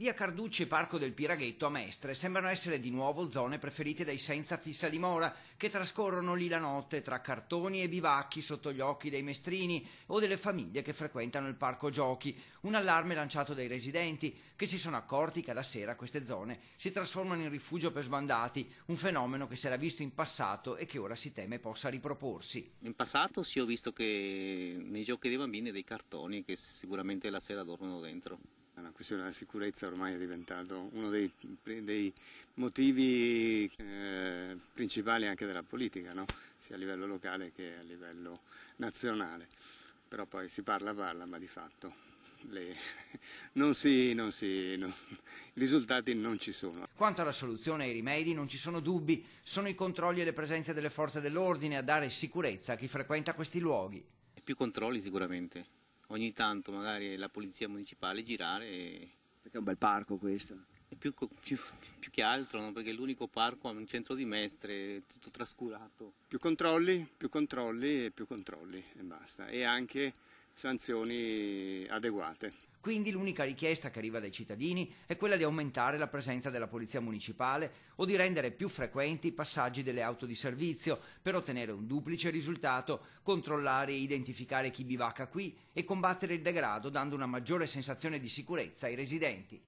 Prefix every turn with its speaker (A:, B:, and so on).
A: Via Carducci e Parco del Piraghetto a Mestre sembrano essere di nuovo zone preferite dai senza fissa dimora, che trascorrono lì la notte tra cartoni e bivacchi sotto gli occhi dei mestrini o delle famiglie che frequentano il parco giochi. Un allarme lanciato dai residenti, che si sono accorti che alla sera queste zone si trasformano in rifugio per sbandati, un fenomeno che si era visto in passato e che ora si teme possa riproporsi.
B: In passato sì ho visto che nei giochi dei bambini dei cartoni che sicuramente la sera dormono dentro. La
C: questione della sicurezza ormai è diventato uno dei, dei motivi eh, principali anche della politica, no? sia a livello locale che a livello nazionale. Però poi si parla, parla, ma di fatto le... non si, non si, non... i risultati non ci sono.
A: Quanto alla soluzione e ai rimedi non ci sono dubbi, sono i controlli e le presenze delle forze dell'ordine a dare sicurezza a chi frequenta questi luoghi.
B: Più controlli sicuramente, ogni tanto magari la polizia municipale girare. E... Perché
A: è un bel parco questo. Più, più,
B: più, che altro, no? perché è l'unico parco a un centro di Mestre, tutto trascurato. Più
C: controlli, più controlli e più controlli e basta. E anche sanzioni adeguate. Quindi l'unica richiesta che
A: arriva dai cittadini è quella di aumentare la presenza della polizia municipale o di rendere più frequenti i passaggi delle auto di servizio per ottenere un duplice risultato, controllare e identificare chi bivacca qui e combattere il degrado dando una maggiore sensazione di sicurezza ai residenti.